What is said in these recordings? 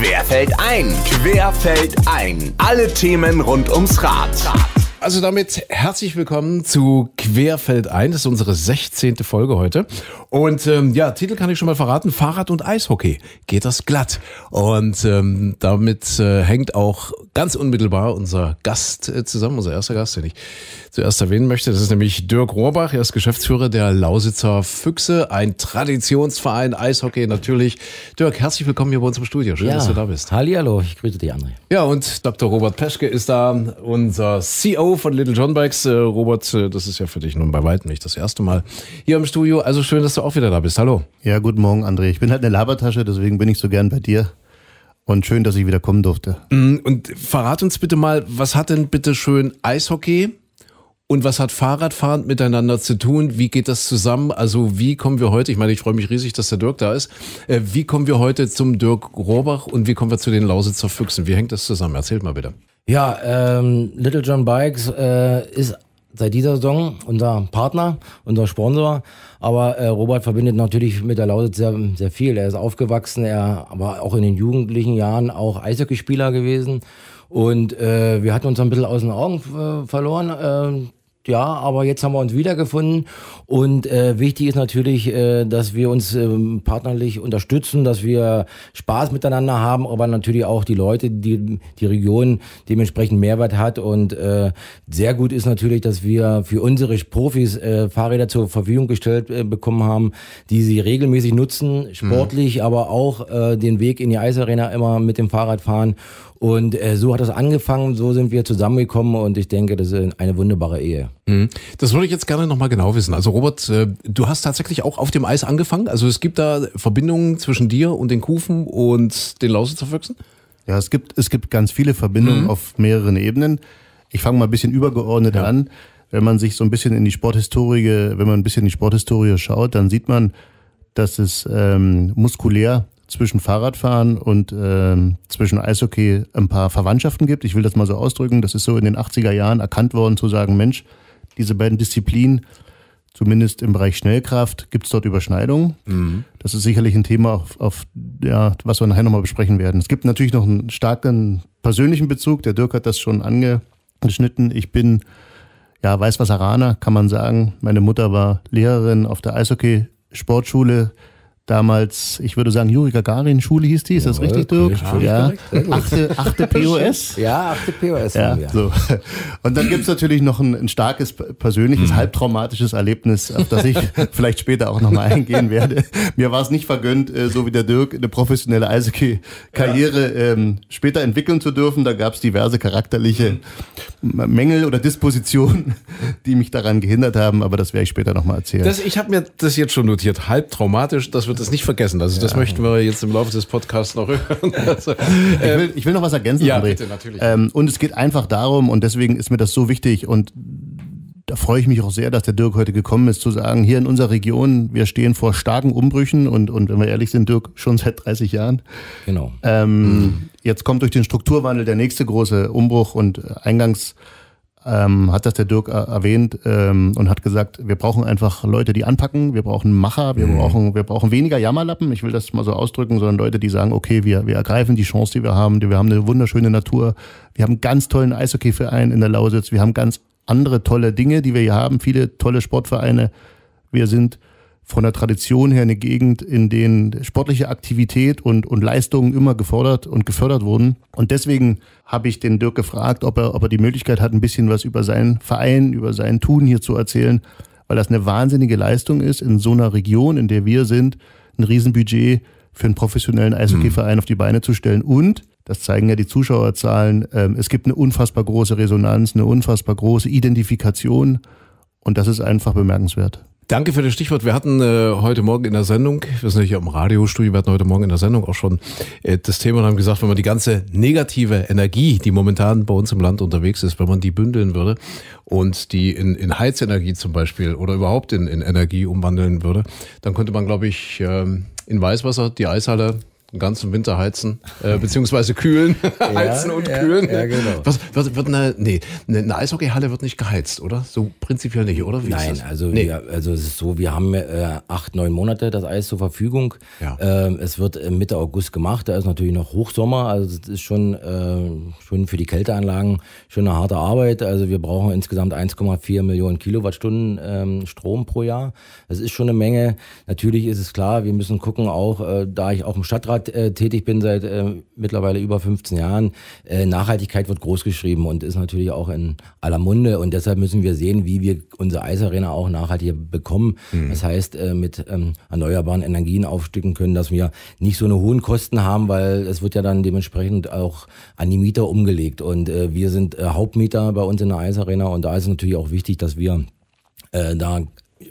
Querfeld ein. Querfeld ein. Alle Themen rund ums Rad. Also damit herzlich willkommen zu Querfeld 1. Das ist unsere 16. Folge heute. Und ähm, ja, Titel kann ich schon mal verraten. Fahrrad und Eishockey. Geht das glatt? Und ähm, damit äh, hängt auch ganz unmittelbar unser Gast äh, zusammen, unser erster Gast, den ich zuerst erwähnen möchte. Das ist nämlich Dirk Rohrbach. Er ist Geschäftsführer der Lausitzer Füchse, ein Traditionsverein Eishockey natürlich. Dirk, herzlich willkommen hier bei uns im Studio. Schön, ja. dass du da bist. Hallihallo, ich grüße dich, André. Ja, und Dr. Robert Peschke ist da, unser CEO von Little John Bikes. Äh, Robert, äh, das ist ja für dich nun bei weitem nicht das erste Mal hier im Studio. Also schön, dass du auch wieder da bist. Hallo. Ja, guten Morgen, André. Ich bin halt eine Labertasche, deswegen bin ich so gern bei dir. Und schön, dass ich wieder kommen durfte. Mm, und verrat uns bitte mal, was hat denn bitte schön Eishockey und was hat Fahrradfahren miteinander zu tun? Wie geht das zusammen? Also wie kommen wir heute, ich meine, ich freue mich riesig, dass der Dirk da ist. Äh, wie kommen wir heute zum Dirk Rohrbach und wie kommen wir zu den Lausitzer Füchsen? Wie hängt das zusammen? Erzählt mal bitte. Ja, ähm, Little John Bikes äh, ist seit dieser Saison unser Partner, unser Sponsor. Aber äh, Robert verbindet natürlich mit der Lausitz sehr, sehr viel. Er ist aufgewachsen, er war auch in den jugendlichen Jahren auch Eishockeyspieler gewesen. Und äh, wir hatten uns ein bisschen aus den Augen äh, verloren. Äh, ja, aber jetzt haben wir uns wiedergefunden und äh, wichtig ist natürlich, äh, dass wir uns ähm, partnerlich unterstützen, dass wir Spaß miteinander haben, aber natürlich auch die Leute, die die Region dementsprechend Mehrwert hat und äh, sehr gut ist natürlich, dass wir für unsere Profis äh, Fahrräder zur Verfügung gestellt äh, bekommen haben, die sie regelmäßig nutzen, sportlich, mhm. aber auch äh, den Weg in die Eisarena immer mit dem Fahrrad fahren und äh, so hat das angefangen, so sind wir zusammengekommen und ich denke, das ist eine wunderbare Ehe. Mhm. Das würde ich jetzt gerne nochmal genau wissen. Also Robert, äh, du hast tatsächlich auch auf dem Eis angefangen. Also es gibt da Verbindungen zwischen dir und den Kufen und den Lausitzer Ja, es gibt, es gibt ganz viele Verbindungen mhm. auf mehreren Ebenen. Ich fange mal ein bisschen übergeordnet ja. an. Wenn man sich so ein bisschen in die Sporthistorie, wenn man ein bisschen in die Sporthistorie schaut, dann sieht man, dass es ähm, muskulär zwischen Fahrradfahren und ähm, zwischen Eishockey ein paar Verwandtschaften gibt. Ich will das mal so ausdrücken. Das ist so in den 80er Jahren erkannt worden zu sagen, Mensch, diese beiden Disziplinen, zumindest im Bereich Schnellkraft, gibt es dort Überschneidungen. Mhm. Das ist sicherlich ein Thema, auf, auf ja, was wir nachher nochmal besprechen werden. Es gibt natürlich noch einen starken persönlichen Bezug. Der Dirk hat das schon angeschnitten. Ich bin ja Weißwasseraner, kann man sagen. Meine Mutter war Lehrerin auf der Eishockey-Sportschule damals, ich würde sagen, Juri Gagarin Schule hieß die, ist das richtig, Dirk? ja, achte, achte POS. Ja, achte POS. Ja, So. Und dann gibt es natürlich noch ein, ein starkes persönliches, mhm. halbtraumatisches Erlebnis, auf das ich vielleicht später auch nochmal eingehen werde. Mir war es nicht vergönnt, äh, so wie der Dirk, eine professionelle Eishockey-Karriere ja. Ähm, später entwickeln zu dürfen. Da gab es diverse charakterliche Mängel oder Dispositionen, die mich daran gehindert haben, aber das werde ich später nochmal erzählen. Das, ich habe mir das jetzt schon notiert, halbtraumatisch, das wird wird das nicht vergessen. Also das möchten wir jetzt im Laufe des Podcasts noch hören. Also, äh, ich, will, ich, will, noch was ergänzen, ja, André. Bitte, natürlich. Ähm, und es geht einfach darum, und deswegen ist mir das so wichtig und da freue ich mich auch sehr, dass der Dirk heute gekommen ist, zu sagen, hier in unserer Region, wir stehen vor starken Umbrüchen und, und wenn wir ehrlich sind, Dirk, schon seit 30 Jahren. Genau. Ähm, mhm. Jetzt kommt durch den Strukturwandel der nächste große Umbruch und äh, eingangs ähm, hat das der Dirk äh, erwähnt ähm, und hat gesagt, wir brauchen einfach Leute, die anpacken, wir brauchen Macher, wir, mhm. brauchen, wir brauchen weniger Jammerlappen, ich will das mal so ausdrücken, sondern Leute, die sagen, okay, wir, wir ergreifen die Chance, die wir haben, wir haben eine wunderschöne Natur, wir haben ganz tollen Eishockeyverein in der Lausitz, wir haben ganz andere tolle Dinge, die wir hier haben, viele tolle Sportvereine, wir sind von der Tradition her eine Gegend, in denen sportliche Aktivität und, und Leistungen immer gefordert und gefördert wurden. Und deswegen habe ich den Dirk gefragt, ob er, ob er die Möglichkeit hat, ein bisschen was über seinen Verein, über sein Tun hier zu erzählen, weil das eine wahnsinnige Leistung ist, in so einer Region, in der wir sind, ein Riesenbudget für einen professionellen Eishockeyverein mhm. auf die Beine zu stellen. Und, das zeigen ja die Zuschauerzahlen, ähm, es gibt eine unfassbar große Resonanz, eine unfassbar große Identifikation. Und das ist einfach bemerkenswert. Danke für das Stichwort. Wir hatten äh, heute Morgen in der Sendung, wir sind ja hier im Radiostudio, wir hatten heute Morgen in der Sendung auch schon äh, das Thema und haben gesagt, wenn man die ganze negative Energie, die momentan bei uns im Land unterwegs ist, wenn man die bündeln würde und die in, in Heizenergie zum Beispiel oder überhaupt in, in Energie umwandeln würde, dann könnte man, glaube ich, ähm, in Weißwasser die Eishalle den ganzen Winter heizen, äh, beziehungsweise kühlen. Ja, heizen und ja, kühlen. Ja, genau. Was, wird, wird eine, nee, eine Eishockeyhalle wird nicht geheizt, oder? So prinzipiell nicht, oder? Wie Nein, also, nee. wir, also es ist so, wir haben äh, acht, neun Monate das Eis zur Verfügung. Ja. Ähm, es wird äh, Mitte August gemacht, da ist natürlich noch Hochsommer, also es ist schon, äh, schon für die Kälteanlagen schon eine harte Arbeit. Also wir brauchen insgesamt 1,4 Millionen Kilowattstunden ähm, Strom pro Jahr. Das ist schon eine Menge. Natürlich ist es klar, wir müssen gucken auch, äh, da ich auch im Stadtrat Nachhaltigkeit äh, tätig bin seit äh, mittlerweile über 15 Jahren, äh, Nachhaltigkeit wird groß geschrieben und ist natürlich auch in aller Munde. Und deshalb müssen wir sehen, wie wir unsere Eisarena auch nachhaltig bekommen. Mhm. Das heißt, äh, mit ähm, erneuerbaren Energien aufstücken können, dass wir nicht so eine hohen Kosten haben, weil es wird ja dann dementsprechend auch an die Mieter umgelegt. Und äh, wir sind äh, Hauptmieter bei uns in der Eisarena und da ist es natürlich auch wichtig, dass wir da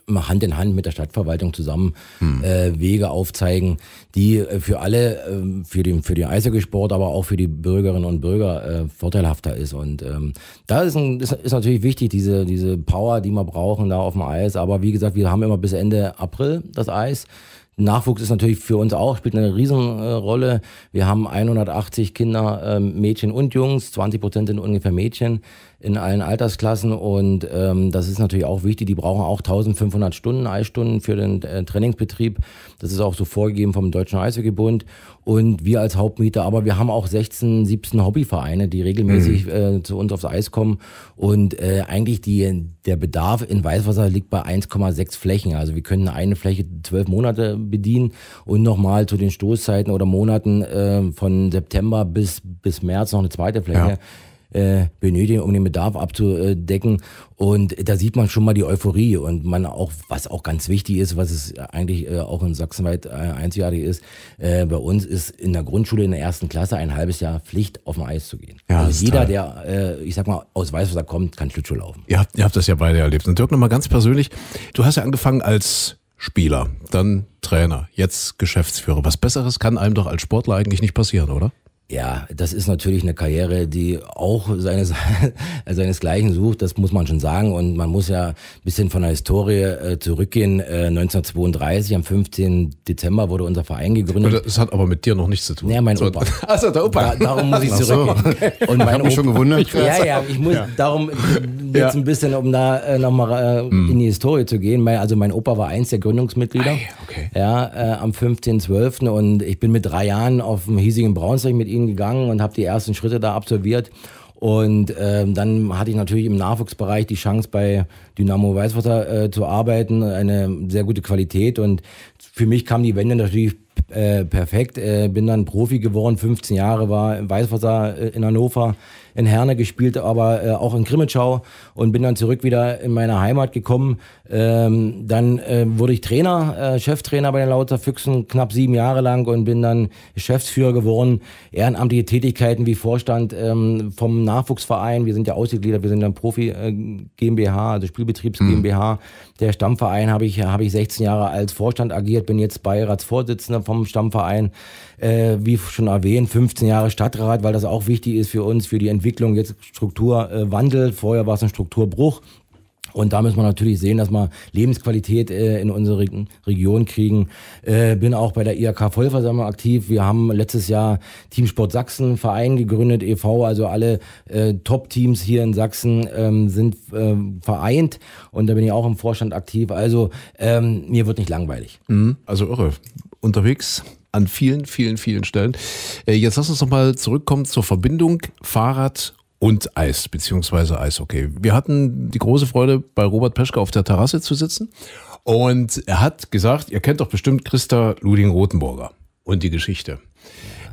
immer Hand in Hand mit der Stadtverwaltung zusammen hm. äh, Wege aufzeigen, die äh, für alle, ähm, für den, für den Eishockeysport, aber auch für die Bürgerinnen und Bürger äh, vorteilhafter ist. Und ähm, da ist, ein, ist, ist natürlich wichtig, diese, diese Power, die wir brauchen da auf dem Eis. Aber wie gesagt, wir haben immer bis Ende April das Eis. Nachwuchs ist natürlich für uns auch, spielt eine Riesenrolle. Wir haben 180 Kinder, ähm, Mädchen und Jungs, 20 Prozent sind ungefähr Mädchen in allen Altersklassen und ähm, das ist natürlich auch wichtig. Die brauchen auch 1500 Stunden, Eisstunden für den äh, Trainingsbetrieb. Das ist auch so vorgegeben vom Deutschen Eishockeybund und wir als Hauptmieter. Aber wir haben auch 16, 17 Hobbyvereine, die regelmäßig mhm. äh, zu uns aufs Eis kommen und äh, eigentlich die, der Bedarf in Weißwasser liegt bei 1,6 Flächen. Also wir können eine Fläche zwölf Monate bedienen und nochmal zu den Stoßzeiten oder Monaten äh, von September bis, bis März noch eine zweite Fläche. Ja äh, benötigen, um den Bedarf abzudecken. Und da sieht man schon mal die Euphorie und man auch, was auch ganz wichtig ist, was es eigentlich äh, auch in Sachsenweit äh, einzigartig ist, äh, bei uns ist in der Grundschule in der ersten Klasse ein halbes Jahr Pflicht, auf dem Eis zu gehen. Ja, also jeder, der, äh, ich sag mal, aus Weißwasser kommt, kann Schlittschuh laufen. Ihr habt, ihr habt das ja beide erlebt. Und Dirk, nochmal ganz persönlich, du hast ja angefangen als Spieler, dann Trainer, jetzt Geschäftsführer. Was Besseres kann einem doch als Sportler eigentlich nicht passieren, oder? Ja, das ist natürlich eine Karriere, die auch seines, seinesgleichen sucht, das muss man schon sagen. Und man muss ja ein bisschen von der Historie äh, zurückgehen. 1932, äh, am 15. Dezember wurde unser Verein gegründet. Das hat aber mit dir noch nichts zu tun. Ja, mein Opa. Achso, der Opa. Da, darum muss ich zurückgehen. So. Und mein ich Opa, mich schon gewundert. Ich, ja, ja, ich muss ja. darum jetzt ja. ein bisschen, um da äh, nochmal hm. in die Historie zu gehen. also mein Opa war eins der Gründungsmitglieder. Ay, ah, okay. Ja, am 15.12. Und ich bin mit drei Jahren auf dem hiesigen Braunsteig mit ihm ihn gegangen und habe die ersten Schritte da absolviert. Und ähm, dann hatte ich natürlich im Nachwuchsbereich die Chance, bei Dynamo Weißwasser äh, zu arbeiten, eine sehr gute Qualität. Und für mich kam die Wende natürlich äh, perfekt. Äh, bin dann Profi geworden, 15 Jahre war im Weißwasser äh, in Hannover, in Herne gespielt, aber äh, auch in Grimmitschau und bin dann zurück wieder in meine Heimat gekommen. Ähm, dann äh, wurde ich Trainer, äh, Cheftrainer bei den Lauter Füchsen knapp sieben Jahre lang und bin dann Geschäftsführer geworden. Ehrenamtliche Tätigkeiten wie Vorstand ähm, vom Nachwuchsverein. Wir sind ja ausgegliedert, wir sind dann Profi äh, GmbH, also Spielbetriebs mhm. GmbH. Der Stammverein habe ich, habe ich 16 Jahre als Vorstand agiert, bin jetzt Beiratsvorsitzender vom Stammverein. Äh, wie schon erwähnt, 15 Jahre Stadtrat, weil das auch wichtig ist für uns, für die Entwicklung. Jetzt Strukturwandel. Vorher war es ein Struktur Strukturbruch. Und da müssen wir natürlich sehen, dass wir Lebensqualität äh, in unsere Region kriegen. Äh, bin auch bei der IAK Vollversammlung aktiv. Wir haben letztes Jahr Teamsport Sachsen Verein gegründet, e.V. Also alle äh, Top-Teams hier in Sachsen ähm, sind ähm, vereint und da bin ich auch im Vorstand aktiv. Also ähm, mir wird nicht langweilig. Mhm. also irre. Unterwegs an vielen, vielen, vielen Stellen. Jetzt lass uns nochmal zurückkommen zur Verbindung Fahrrad und Eis, beziehungsweise Eis, okay. Wir hatten die große Freude, bei Robert Peschke auf der Terrasse zu sitzen. Und er hat gesagt, ihr kennt doch bestimmt Christa Luding-Rotenburger und die Geschichte.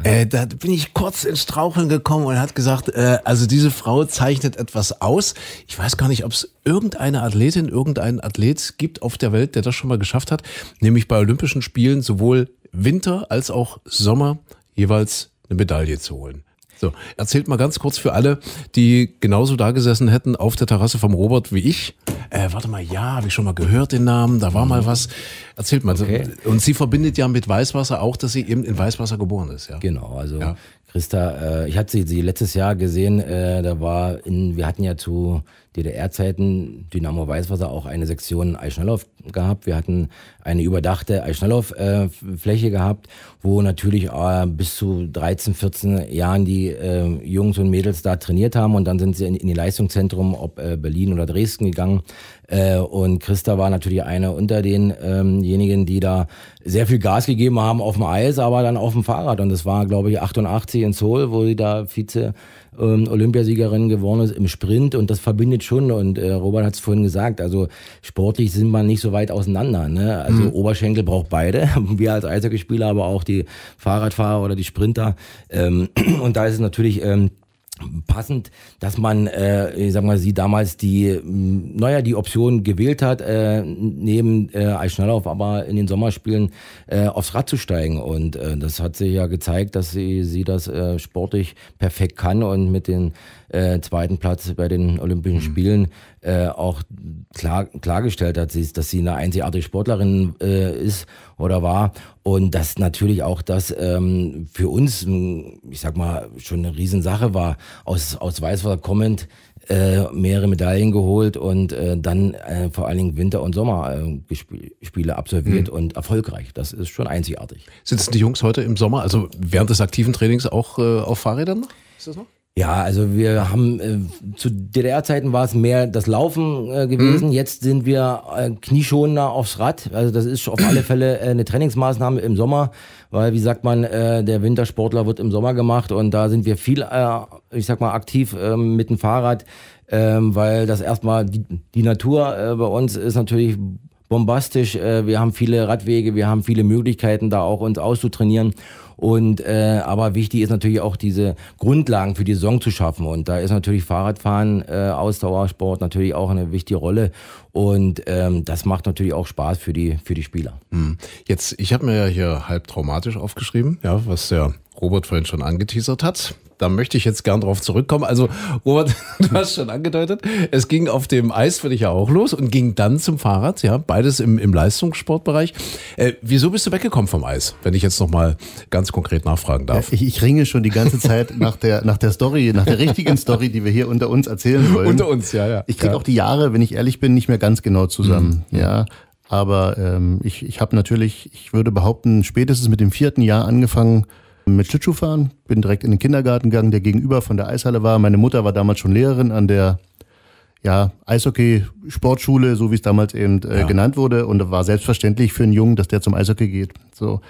Äh, da bin ich kurz ins Straucheln gekommen und er hat gesagt, äh, also diese Frau zeichnet etwas aus. Ich weiß gar nicht, ob es irgendeine Athletin, irgendeinen Athlet gibt auf der Welt, der das schon mal geschafft hat, nämlich bei Olympischen Spielen sowohl Winter als auch Sommer jeweils eine Medaille zu holen. So, erzählt mal ganz kurz für alle, die genauso da gesessen hätten auf der Terrasse vom Robert wie ich. Äh, warte mal, ja, habe ich schon mal gehört den Namen, da war mal mhm. was. Erzählt mal. Okay. Und sie verbindet ja mit Weißwasser auch, dass sie eben in Weißwasser geboren ist. Ja? Genau, also ja. Christa, äh, ich hatte sie, sie letztes Jahr gesehen, äh, da war in, wir hatten ja zu DDR-Zeiten Dynamo Weißwasser auch eine Sektion Eischnelloff gehabt. Wir hatten eine überdachte Eischnelloff-Fläche äh, gehabt, wo natürlich äh, bis zu 13, 14 Jahren die äh, Jungs und Mädels da trainiert haben und dann sind sie in, in die Leistungszentrum, ob äh, Berlin oder Dresden gegangen. Äh, und Christa war natürlich eine unter denjenigen, ähm die da sehr viel Gas gegeben haben auf dem Eis, aber dann auf dem Fahrrad. Und das war, glaube ich, 88 in Seoul, wo sie da Vize ähm, Olympiasiegerin geworden ist im Sprint und das verbindet schon. Und äh, Robert hat es vorhin gesagt, also sportlich sind wir nicht so weit auseinander. Ne? Also mhm. Oberschenkel braucht beide, wir als Eishockeyspieler, aber auch die Fahrradfahrer oder die Sprinter. Ähm, und da ist es natürlich ähm, passend, dass man, äh, ich sag mal, sie damals die, mm, naja, die Option gewählt hat, äh, neben äh, Eichschnelllauf aber in den Sommerspielen äh, aufs Rad zu steigen. Und äh, das hat sich ja gezeigt, dass sie, sie das äh, sportlich perfekt kann und mit dem äh, zweiten Platz bei den Olympischen mhm. Spielen äh, auch klar, klargestellt hat, dass sie eine einzigartige Sportlerin äh, ist oder war und das natürlich auch das ähm, für uns, ähm, ich sag mal, schon eine Riesensache war, aus, aus Weißwasser kommend äh, mehrere Medaillen geholt und äh, dann äh, vor allen Dingen Winter- und Sommerspiele äh, absolviert mhm. und erfolgreich. Das ist schon einzigartig. Sitzen die Jungs heute im Sommer, also während des aktiven Trainings auch äh, auf Fahrrädern? Ist das noch? Ja, also wir haben äh, zu DDR-Zeiten war es mehr das Laufen äh, gewesen. Mhm. Jetzt sind wir äh, knieschonender aufs Rad. Also das ist auf alle Fälle äh, eine Trainingsmaßnahme im Sommer, weil wie sagt man, äh, der Wintersportler wird im Sommer gemacht und da sind wir viel, äh, ich sag mal, aktiv ähm, mit dem Fahrrad, ähm, weil das erstmal die, die Natur bei uns ist natürlich bombastisch. wir haben viele Radwege, wir haben viele Möglichkeiten, da auch uns auszutrainieren. Und äh, aber wichtig ist natürlich auch diese Grundlagen für die Saison zu schaffen. Und da ist natürlich Fahrradfahren, äh, Ausdauersport natürlich auch eine wichtige Rolle. Und ähm, das macht natürlich auch Spaß für die für die Spieler. Hm. Jetzt, ich habe mir ja hier halb traumatisch aufgeschrieben, ja, was ja Robert vorhin schon angeteasert hat. Da möchte ich jetzt gern drauf zurückkommen. Also, Robert, du hast schon angedeutet, es ging auf dem Eis für dich ja auch los und ging dann zum Fahrrad, ja, beides im, im Leistungssportbereich. Äh, wieso bist du weggekommen vom Eis, wenn ich jetzt nochmal ganz konkret nachfragen darf? Ja, ich, ich, ringe schon die ganze Zeit nach der, nach der Story, nach der richtigen Story, die wir hier unter uns erzählen wollen. Unter uns, ja, ja. Ich kriege ja. auch die Jahre, wenn ich ehrlich bin, nicht mehr ganz genau zusammen, mhm. ja. Mhm. Aber ähm, ich, ich habe natürlich, ich würde behaupten, spätestens mit dem vierten Jahr angefangen, mit Schlittschuh fahren, bin direkt in den Kindergarten gegangen, der gegenüber von der Eishalle war. Meine Mutter war damals schon Lehrerin an der ja, Eishockey-Sportschule, so wie es damals eben äh, ja. genannt wurde. Und war selbstverständlich für einen Jungen, dass der zum Eishockey geht. So,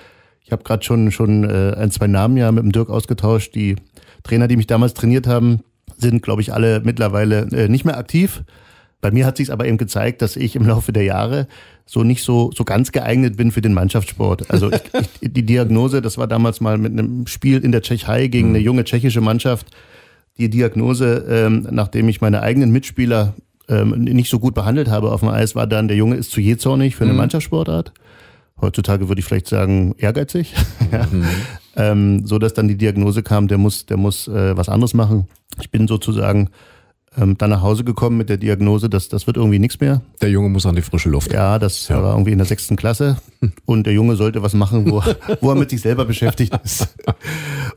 ich habe gerade schon, schon äh, ein, zwei Namen ja mit dem Dirk ausgetauscht. Die Trainer, die mich damals trainiert haben, sind, glaube ich, alle mittlerweile äh, nicht mehr aktiv. Bei mir hat sich aber eben gezeigt, dass ich im Laufe der Jahre so nicht so, so ganz geeignet bin für den Mannschaftssport. Also ich, ich, die Diagnose, das war damals mal mit einem Spiel in der Tschechei gegen mhm. eine junge tschechische Mannschaft, die Diagnose, ähm, nachdem ich meine eigenen Mitspieler ähm, nicht so gut behandelt habe auf dem Eis, war dann, der Junge ist zu jähzornig für eine mhm. Mannschaftssportart. Heutzutage würde ich vielleicht sagen, ehrgeizig. ja. mhm. ähm, so dass dann die Diagnose kam, der muss, der muss äh, was anderes machen. Ich bin sozusagen ähm, dann nach Hause gekommen mit der Diagnose, dass das wird irgendwie nichts mehr. Der Junge muss an die frische Luft. Ja, das ja. war irgendwie in der sechsten Klasse und der Junge sollte was machen, wo, wo er mit sich selber beschäftigt ist.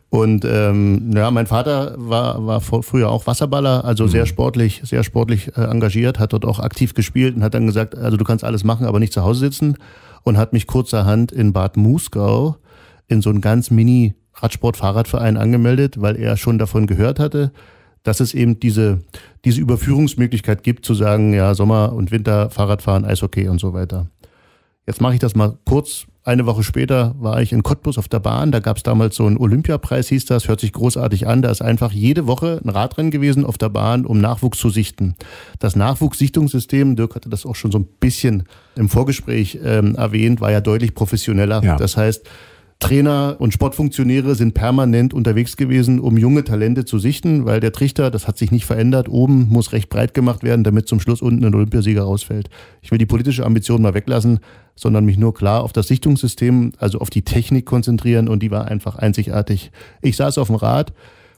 Und ähm, ja, mein Vater war, war früher auch Wasserballer, also mhm. sehr sportlich, sehr sportlich äh, engagiert, hat dort auch aktiv gespielt und hat dann gesagt, also du kannst alles machen, aber nicht zu Hause sitzen und hat mich kurzerhand in Bad Muskau in so einen ganz mini Radsport-Fahrradverein angemeldet, weil er schon davon gehört hatte dass es eben diese, diese Überführungsmöglichkeit gibt, zu sagen, ja, Sommer und Winter, Fahrradfahren, Eishockey und so weiter. Jetzt mache ich das mal kurz. Eine Woche später war ich in Cottbus auf der Bahn. Da gab es damals so einen Olympiapreis, hieß das. Hört sich großartig an. Da ist einfach jede Woche ein Radrennen gewesen auf der Bahn, um Nachwuchs zu sichten. Das Nachwuchssichtungssystem, Dirk hatte das auch schon so ein bisschen im Vorgespräch ähm, erwähnt, war ja deutlich professioneller. Ja. Das heißt, Trainer und Sportfunktionäre sind permanent unterwegs gewesen, um junge Talente zu sichten, weil der Trichter, das hat sich nicht verändert, oben muss recht breit gemacht werden, damit zum Schluss unten ein Olympiasieger rausfällt. Ich will die politische Ambition mal weglassen, sondern mich nur klar auf das Sichtungssystem, also auf die Technik konzentrieren und die war einfach einzigartig. Ich saß auf dem Rad,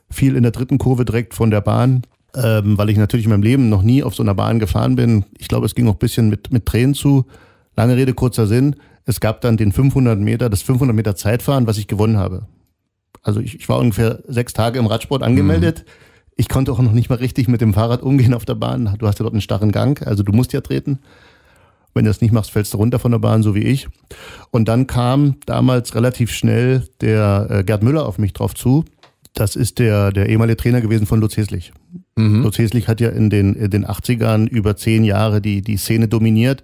fiel in der dritten Kurve direkt von der Bahn, ähm, weil ich natürlich in meinem Leben noch nie auf so einer Bahn gefahren bin. Ich glaube, es ging auch ein bisschen mit, mit Tränen zu. Lange Rede, kurzer Sinn. Es gab dann den 500 Meter, das 500 Meter Zeitfahren, was ich gewonnen habe. Also ich, ich war ungefähr sechs Tage im Radsport mhm. angemeldet. Mhm. Ich konnte auch noch nicht mal richtig mit dem Fahrrad umgehen auf der Bahn. Du hast ja dort einen starren Gang, also du musst ja treten. Wenn du das nicht machst, fällst du runter von der Bahn, so wie ich. Und dann kam damals relativ schnell der äh, Gerd Müller auf mich drauf zu. Das ist der, der ehemalige Trainer gewesen von Lutz Heslich. Mhm. Lutz Heslich hat ja in den, in den 80ern über zehn Jahre die, die Szene dominiert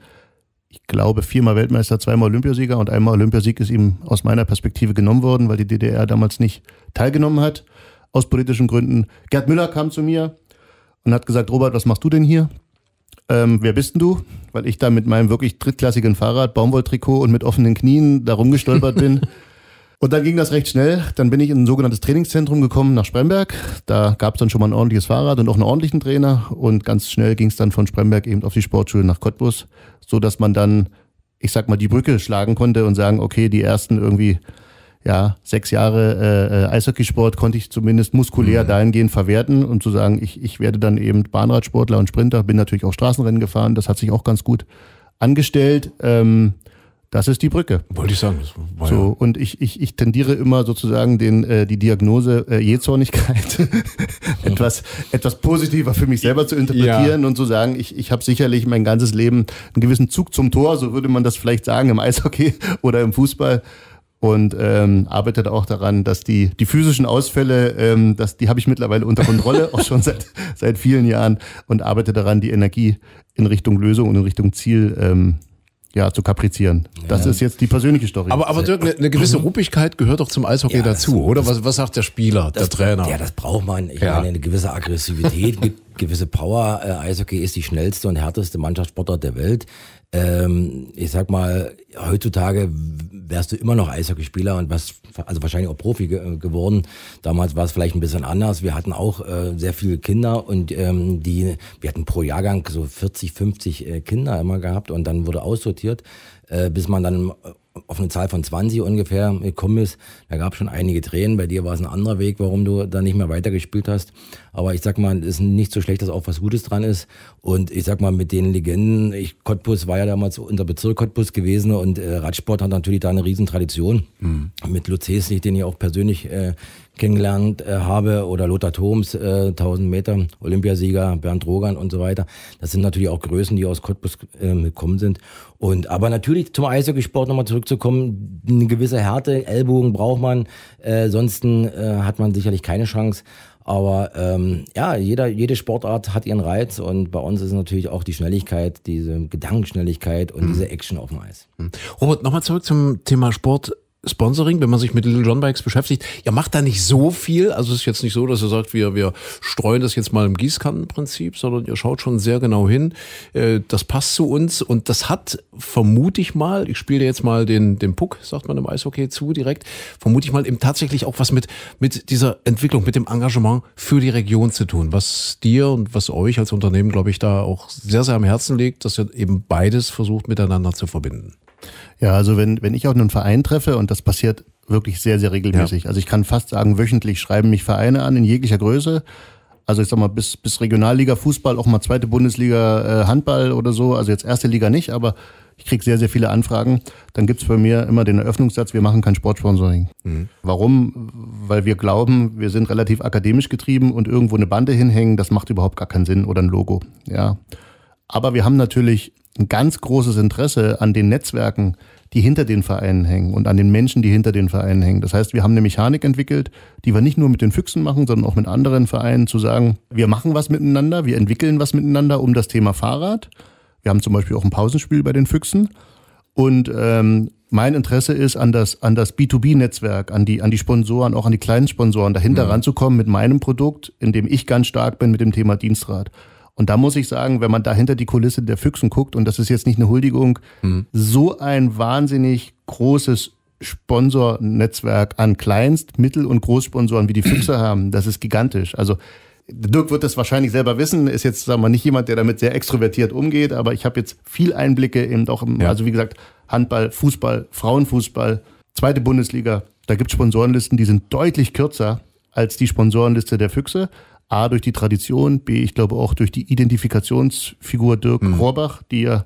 ich glaube, viermal Weltmeister, zweimal Olympiasieger und einmal Olympiasieg ist ihm aus meiner Perspektive genommen worden, weil die DDR damals nicht teilgenommen hat, aus politischen Gründen. Gerd Müller kam zu mir und hat gesagt, Robert, was machst du denn hier? Ähm, wer bist denn du? Weil ich da mit meinem wirklich drittklassigen Fahrrad, Baumwolltrikot und mit offenen Knien da rumgestolpert bin. Und dann ging das recht schnell. Dann bin ich in ein sogenanntes Trainingszentrum gekommen nach Spremberg. Da gab es dann schon mal ein ordentliches Fahrrad und auch einen ordentlichen Trainer. Und ganz schnell ging es dann von Spremberg eben auf die Sportschule nach Cottbus, so dass man dann, ich sag mal, die Brücke schlagen konnte und sagen, okay, die ersten irgendwie ja, sechs Jahre äh, äh, Eishockeysport konnte ich zumindest muskulär mhm. dahingehend verwerten und zu sagen, ich, ich werde dann eben Bahnradsportler und Sprinter, bin natürlich auch Straßenrennen gefahren, das hat sich auch ganz gut angestellt. Ähm, das ist die Brücke. Wollte ich sagen. so, ja. Und ich, ich, ich tendiere immer sozusagen den, äh, die Diagnose äh, Jezornigkeit etwas, etwas positiver für mich selber zu interpretieren ja. und zu sagen, ich, ich habe sicherlich mein ganzes Leben einen gewissen Zug zum Tor, so würde man das vielleicht sagen, im Eishockey oder im Fußball und ähm, arbeitet auch daran, dass die, die physischen Ausfälle, ähm, dass, die habe ich mittlerweile unter Kontrolle, auch schon seit, seit vielen Jahren und arbeite daran, die Energie in Richtung Lösung und in Richtung Ziel ähm, ja, zu kaprizieren. Ja. Das ist jetzt die persönliche Story. Aber, aber Dirk, eine, eine gewisse mhm. Ruppigkeit gehört doch zum Eishockey ja, dazu, das, oder? Was, was sagt der Spieler, das, der Trainer? Ja, das braucht man. Ich ja. meine, eine gewisse Aggressivität eine gewisse Power. Äh, Eishockey ist die schnellste und härteste Mannschaftssportart der Welt ähm, ich sag mal, heutzutage wärst du immer noch Eishockeyspieler und was, also wahrscheinlich auch Profi ge geworden. Damals war es vielleicht ein bisschen anders. Wir hatten auch äh, sehr viele Kinder und ähm, die, wir hatten pro Jahrgang so 40, 50 äh, Kinder immer gehabt und dann wurde aussortiert, äh, bis man dann auf eine Zahl von 20 ungefähr gekommen ist, da gab es schon einige Tränen. Bei dir war es ein anderer Weg, warum du da nicht mehr weitergespielt hast. Aber ich sag mal, es ist nicht so schlecht, dass auch was Gutes dran ist. Und ich sag mal, mit den Legenden, ich, Cottbus war ja damals unser Bezirk Cottbus gewesen und äh, Radsport hat natürlich da eine Riesentradition. Mhm. Mit Lutz Heslich, den ich auch persönlich äh, kennengelernt äh, habe oder Lothar Thoms, äh, 1000 Meter Olympiasieger, Bernd Rogan und so weiter. Das sind natürlich auch Größen, die aus Cottbus äh, gekommen sind. Und aber natürlich zum Eishockeysport nochmal zurückzukommen, eine gewisse Härte, Ellbogen braucht man, äh, sonst äh, hat man sicherlich keine Chance. Aber ähm, ja, jeder, jede Sportart hat ihren Reiz und bei uns ist natürlich auch die Schnelligkeit, diese Gedankenschnelligkeit und mhm. diese Action auf dem Eis. Mhm. Robert, nochmal zurück zum Thema Sport. Sponsoring, wenn man sich mit Little John Bikes beschäftigt, ja, macht da nicht so viel. Also es ist jetzt nicht so, dass ihr sagt, wir, wir streuen das jetzt mal im Gießkannenprinzip, sondern ihr schaut schon sehr genau hin. Äh, das passt zu uns und das hat, vermute ich mal, ich spiele jetzt mal den, den Puck, sagt man im Eishockey zu direkt, vermute ich mal eben tatsächlich auch was mit, mit dieser Entwicklung, mit dem Engagement für die Region zu tun, was dir und was euch als Unternehmen, glaube ich, da auch sehr, sehr am Herzen liegt, dass ihr eben beides versucht miteinander zu verbinden. Ja, also wenn, wenn ich auch einen Verein treffe und das passiert wirklich sehr, sehr regelmäßig. Ja. Also ich kann fast sagen, wöchentlich schreiben mich Vereine an in jeglicher Größe. Also ich sag mal, bis, bis Regionalliga Fußball, auch mal zweite Bundesliga äh, Handball oder so. Also jetzt erste Liga nicht, aber ich kriege sehr, sehr viele Anfragen. Dann gibt es bei mir immer den Eröffnungssatz, wir machen kein Sportsponsoring. Mhm. Warum? Weil wir glauben, wir sind relativ akademisch getrieben und irgendwo eine Bande hinhängen, das macht überhaupt gar keinen Sinn oder ein Logo. Ja. Aber wir haben natürlich ein ganz großes Interesse an den Netzwerken, die hinter den Vereinen hängen und an den Menschen, die hinter den Vereinen hängen. Das heißt, wir haben eine Mechanik entwickelt, die wir nicht nur mit den Füchsen machen, sondern auch mit anderen Vereinen zu sagen, wir machen was miteinander, wir entwickeln was miteinander um das Thema Fahrrad. Wir haben zum Beispiel auch ein Pausenspiel bei den Füchsen. Und ähm, mein Interesse ist, an das, an das B2B-Netzwerk, an die, an die Sponsoren, auch an die kleinen Sponsoren dahinter mhm. ranzukommen mit meinem Produkt, in dem ich ganz stark bin mit dem Thema Dienstrad. Und da muss ich sagen, wenn man da hinter die Kulisse der Füchsen guckt, und das ist jetzt nicht eine Huldigung, mhm. so ein wahnsinnig großes Sponsornetzwerk an Kleinst-, Mittel- und Großsponsoren wie die Füchse haben, das ist gigantisch. Also Dirk wird das wahrscheinlich selber wissen, ist jetzt, sagen wir, nicht jemand, der damit sehr extrovertiert umgeht, aber ich habe jetzt viel Einblicke eben auch, im, ja. also wie gesagt, Handball, Fußball, Frauenfußball, zweite Bundesliga, da gibt es Sponsorenlisten, die sind deutlich kürzer als die Sponsorenliste der Füchse. A, durch die Tradition, B, ich glaube auch durch die Identifikationsfigur Dirk mhm. Rohrbach, die ja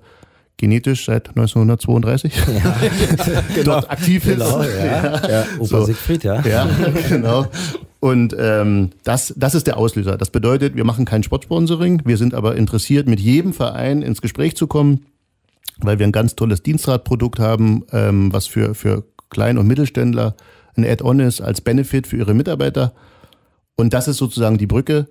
genetisch seit 1932 ja. genau. dort aktiv ist. Genau, ja. Ja. ja. Opa so. Siegfried, ja. Ja, genau. Und ähm, das, das ist der Auslöser. Das bedeutet, wir machen kein Sportsponsoring, wir sind aber interessiert, mit jedem Verein ins Gespräch zu kommen, weil wir ein ganz tolles Dienstradprodukt haben, ähm, was für, für Klein- und Mittelständler ein Add-on ist als Benefit für ihre Mitarbeiter. Und das ist sozusagen die Brücke.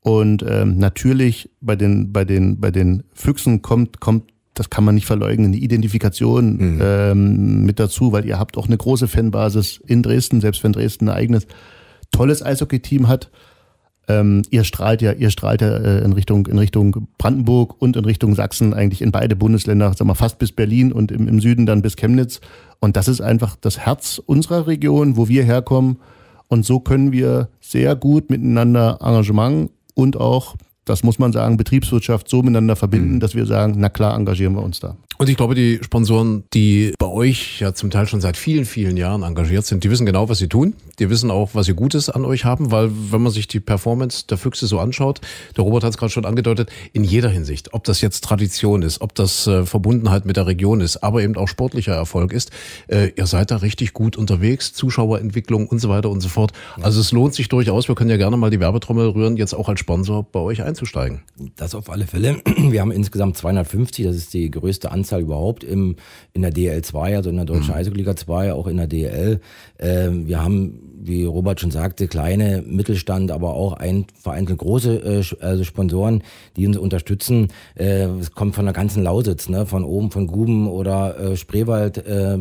Und ähm, natürlich bei den, bei den, bei den Füchsen kommt, kommt, das kann man nicht verleugnen, die Identifikation mhm. ähm, mit dazu, weil ihr habt auch eine große Fanbasis in Dresden, selbst wenn Dresden ein eigenes tolles Eishockey-Team hat. Ähm, ihr strahlt ja, ihr strahlt ja äh, in Richtung in Richtung Brandenburg und in Richtung Sachsen eigentlich in beide Bundesländer, sag mal fast bis Berlin und im, im Süden dann bis Chemnitz. Und das ist einfach das Herz unserer Region, wo wir herkommen. Und so können wir sehr gut miteinander Engagement und auch das muss man sagen, Betriebswirtschaft so miteinander verbinden, mhm. dass wir sagen, na klar, engagieren wir uns da. Und ich glaube, die Sponsoren, die bei euch ja zum Teil schon seit vielen, vielen Jahren engagiert sind, die wissen genau, was sie tun. Die wissen auch, was sie Gutes an euch haben, weil wenn man sich die Performance der Füchse so anschaut, der Robert hat es gerade schon angedeutet, in jeder Hinsicht, ob das jetzt Tradition ist, ob das äh, Verbundenheit mit der Region ist, aber eben auch sportlicher Erfolg ist, äh, ihr seid da richtig gut unterwegs, Zuschauerentwicklung und so weiter und so fort. Also es lohnt sich durchaus, wir können ja gerne mal die Werbetrommel rühren, jetzt auch als Sponsor bei euch ein einzusteigen. Das auf alle Fälle. Wir haben insgesamt 250, das ist die größte Anzahl überhaupt im, in der DL 2, also in der Deutschen mhm. Eishockey-Liga 2, auch in der DL. Ähm, wir haben, wie Robert schon sagte, kleine Mittelstand, aber auch ein, vereinzelt große äh, also Sponsoren, die uns unterstützen. Äh, es kommt von der ganzen Lausitz, ne? von oben, von Guben oder äh, Spreewald äh,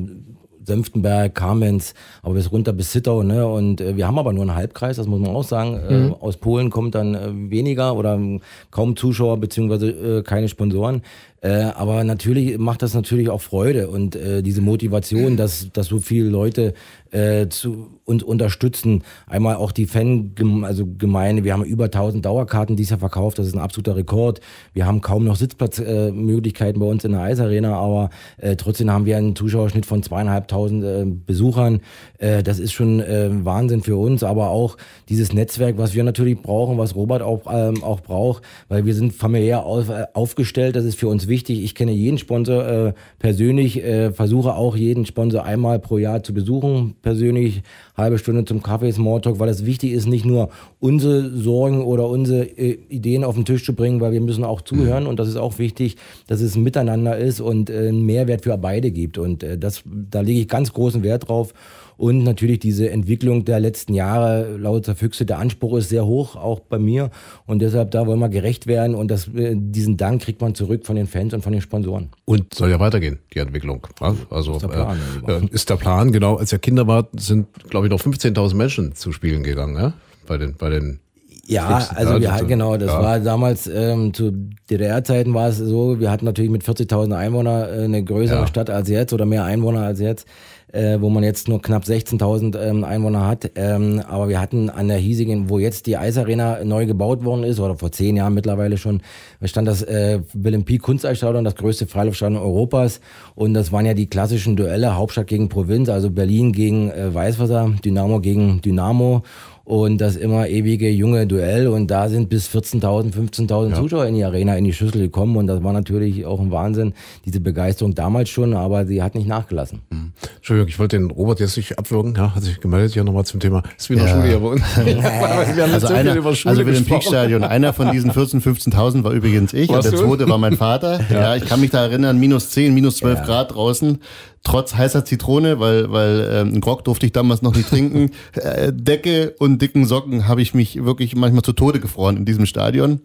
Senftenberg, Kamenz, aber bis runter bis Sittau. Ne? Und äh, wir haben aber nur einen Halbkreis, das muss man auch sagen. Äh, mhm. Äh, aus Polen kommt dann äh, weniger oder ähm, kaum Zuschauer beziehungsweise äh, keine Sponsoren. Äh, aber natürlich macht das natürlich auch Freude und äh, diese Motivation, mhm. dass, dass so viele Leute äh, zu uns unterstützen. Einmal auch die Fangemeinde, also Wir haben über 1000 Dauerkarten dieses Jahr verkauft. Das ist ein absoluter Rekord. Wir haben kaum noch Sitzplatzmöglichkeiten äh, bei uns in der Eisarena, aber äh, trotzdem haben wir einen Zuschauerschnitt von zweieinhalbtausend Besuchern. das ist schon Wahnsinn für uns, aber auch dieses Netzwerk, was wir natürlich brauchen, was Robert auch, ähm, auch braucht, weil wir sind familiär auf, aufgestellt. Das ist für uns wichtig wichtig. Ich kenne jeden Sponsor äh, persönlich, äh, versuche auch jeden Sponsor einmal pro Jahr zu besuchen persönlich, halbe Stunde zum Kaffee Smalltalk, weil es wichtig ist, nicht nur unsere Sorgen oder unsere äh, Ideen auf den Tisch zu bringen, weil wir müssen auch zuhören mhm. und das ist auch wichtig, dass es ein Miteinander ist und äh, einen Mehrwert für beide gibt und äh, das, da lege ich ganz großen Wert drauf und natürlich diese Entwicklung der letzten Jahre, lauter Füchse, der Anspruch ist sehr hoch, auch bei mir. Und deshalb, da wollen wir gerecht werden und das, äh, diesen Dank kriegt man zurück von den Fans und von den Sponsoren. Und soll ja weitergehen, die Entwicklung. Also, ist der also, Plan, äh, genau. äh, ist der Plan genau. Als ihr Kinder wart, sind, glaube ich, glaube ich, noch 15.000 Menschen zu spielen gegangen, ne? Bei den, bei den ja, also wir hatten, genau, das ja. war damals ähm, zu DDR-Zeiten war es so, wir hatten natürlich mit 40.000 Einwohnern äh, eine größere ja. Stadt als jetzt oder mehr Einwohner als jetzt äh, wo man jetzt nur knapp 16.000 ähm, Einwohner hat. Ähm, aber wir hatten an der hiesigen, wo jetzt die Eisarena neu gebaut worden ist, oder vor zehn Jahren mittlerweile schon, stand das äh, Willem P. Kunsteisstadion, das größte Freiluftstadion Europas. Und das waren ja die klassischen Duelle, Hauptstadt gegen Provinz, also Berlin gegen äh, Weißwasser, Dynamo gegen Dynamo und das immer ewige junge Duell und da sind bis 14.000, 15.000 ja. Zuschauer in die Arena, in die Schüssel gekommen und das war natürlich auch ein Wahnsinn, diese Begeisterung damals schon, aber sie hat nicht nachgelassen. Mhm. Entschuldigung, ich wollte den Robert jetzt nicht abwürgen, ja, hat sich gemeldet hier nochmal zum Thema, ist wie in der ja. Schule hier bei uns. Wir haben also so einer, über Schule Also wir sind im Peakstadion, einer von diesen 14.000, 15.000 war übrigens ich Warst und der zweite war mein Vater. Ja. ich kann mich da erinnern, minus 10, minus 12 Grad draußen, trotz heißer Zitrone, weil, weil ähm, einen Grog durfte ich damals noch nicht trinken, äh, Decke und dicken Socken habe ich mich wirklich manchmal zu Tode gefroren in diesem Stadion.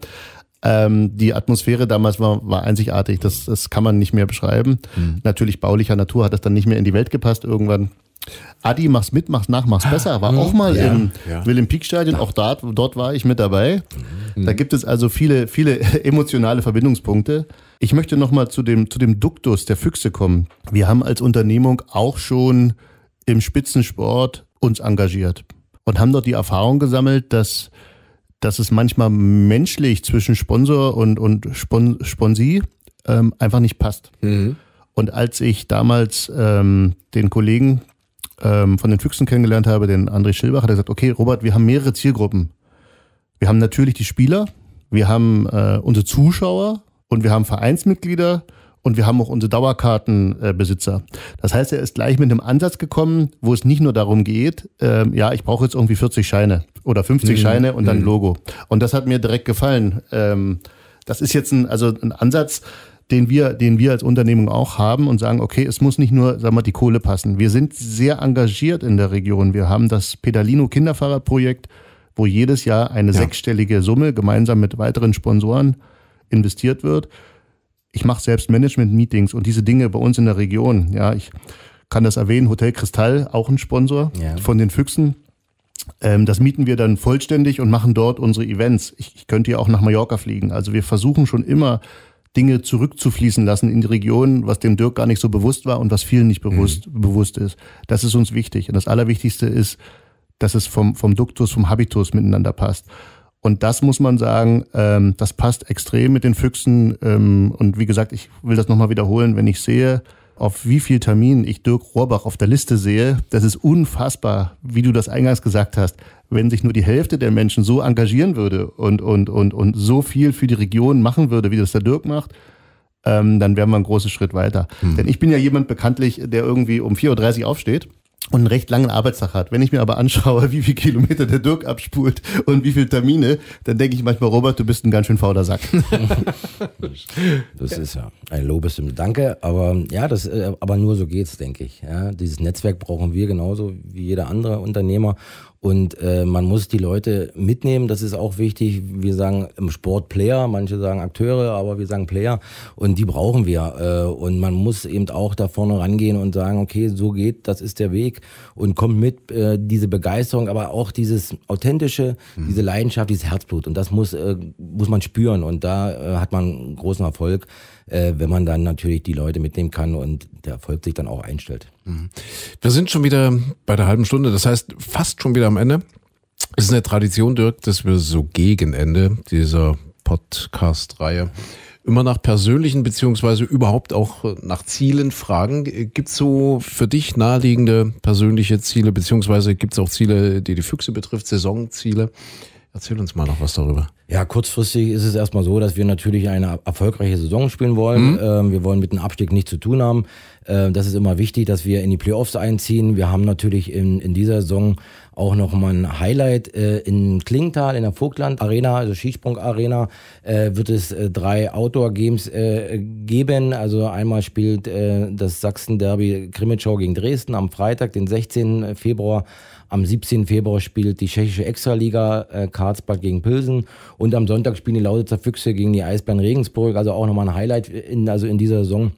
Ähm, die Atmosphäre damals war, war einzigartig, das, das kann man nicht mehr beschreiben. Mhm. Natürlich baulicher Natur hat das dann nicht mehr in die Welt gepasst irgendwann. Adi, mach's mit, mach's nach, mach's ah, besser. War auch mal ja, im ja. Willem Peak Stadion, auch dort, dort war ich mit dabei. Mhm. Da gibt es also viele, viele emotionale Verbindungspunkte. Ich möchte nochmal zu dem, zu dem Duktus der Füchse kommen. Wir haben als Unternehmung auch schon im Spitzensport uns engagiert und haben dort die Erfahrung gesammelt, dass, dass es manchmal menschlich zwischen Sponsor und, und Spon Sponsi ähm, einfach nicht passt. Mhm. Und als ich damals ähm, den Kollegen ähm, von den Füchsen kennengelernt habe, den André Schilbach, hat er gesagt, okay, Robert, wir haben mehrere Zielgruppen. Wir haben natürlich die Spieler, wir haben äh, unsere Zuschauer und wir haben Vereinsmitglieder und wir haben auch unsere Dauerkartenbesitzer. das heißt, er ist gleich mit einem Ansatz gekommen, wo es nicht nur darum geht, äh, ja, ich brauche jetzt irgendwie 40 Scheine oder 50 mhm. Scheine und dann mhm. Logo. Und das hat mir direkt gefallen. Ähm, das ist jetzt ein, also ein Ansatz, den wir, den wir als Unternehmung auch haben und sagen, okay, es muss nicht nur, sag mal, die Kohle passen. Wir sind sehr engagiert in der Region. Wir haben das Pedalino Kinderfahrerprojekt, wo jedes Jahr eine ja. sechsstellige Summe gemeinsam mit weiteren Sponsoren investiert wird. Ich mache selbst Management-Meetings und diese Dinge bei uns in der Region. Ja, ich kann das erwähnen, Hotel Kristall, auch ein Sponsor ja. von den Füchsen. Ähm, das mieten wir dann vollständig und machen dort unsere Events. Ich, ich könnte ja auch nach Mallorca fliegen. Also wir versuchen schon immer, Dinge zurückzufließen lassen in die Region, was dem Dirk gar nicht so bewusst war und was vielen nicht bewusst, mhm. bewusst ist. Das ist uns wichtig. Und das Allerwichtigste ist, dass es vom, vom Duktus, vom Habitus miteinander passt. Und das muss man sagen, ähm, das passt extrem mit den Füchsen. Ähm, und wie gesagt, ich will das nochmal wiederholen, wenn ich sehe, auf wie viel Terminen ich Dirk Rohrbach auf der Liste sehe, das ist unfassbar, wie du das eingangs gesagt hast. Wenn sich nur die Hälfte der Menschen so engagieren würde und, und, und, und so viel für die Region machen würde, wie das der Dirk macht, ähm, dann wären wir einen großen Schritt weiter. Hm. Denn ich bin ja jemand bekanntlich, der irgendwie um 4.30 Uhr aufsteht und einen recht langen Arbeitstag hat. Wenn ich mir aber anschaue, wie viel Kilometer der Dirk abspult und wie viel Termine, dann denke ich manchmal, Robert, du bist ein ganz schön fauler Sack. das ist ja ein Lobes im Danke, aber ja, das, äh, aber nur so geht's, denke ich. Ja, dieses Netzwerk brauchen wir genauso wie jeder andere Unternehmer und äh, man muss die Leute mitnehmen, das ist auch wichtig. Wir sagen im Sport Player, manche sagen Akteure, aber wir sagen Player und die brauchen wir. Äh, und man muss eben auch da vorne rangehen und sagen, okay, so geht, das ist der Weg und kommt mit, äh, diese Begeisterung, aber auch dieses Authentische, mhm. diese Leidenschaft, dieses Herzblut. Und das muss, äh, muss man spüren und da äh, hat man großen Erfolg äh, wenn man dann natürlich die Leute mitnehmen kann und der Erfolg sich dann auch einstellt. Mhm. Wir sind schon wieder bei der halben Stunde, das heißt fast schon wieder am Ende. Es ist eine Tradition, Dirk, dass wir so gegen Ende dieser Podcast-Reihe immer nach persönlichen beziehungsweise überhaupt auch nach Zielen fragen. Gibt es so für dich naheliegende persönliche Ziele beziehungsweise gibt es auch Ziele, die die Füchse betrifft, Saisonziele, Erzähl uns mal noch was darüber. Ja, kurzfristig ist es erstmal so, dass wir natürlich eine erfolgreiche Saison spielen wollen. Mhm. Ähm, wir wollen mit dem Abstieg nichts zu tun haben. Ähm, das ist immer wichtig, dass wir in die Playoffs einziehen. Wir haben natürlich in, in dieser Saison auch nochmal ein Highlight äh, in Klingtal, in der Vogtland Arena, also Skisprung Arena, äh, wird es äh, drei Outdoor-Games geben. Also einmal spielt das Sachsen-Derby Krimitschau gegen Dresden am Freitag, den 16. Februar am 17. Februar spielt die tschechische Extraliga äh, Karlsbad gegen Pilsen und am Sonntag spielen die Lausitzer Füchse gegen die Eisbären Regensburg. Also auch nochmal ein Highlight in, also in dieser Saison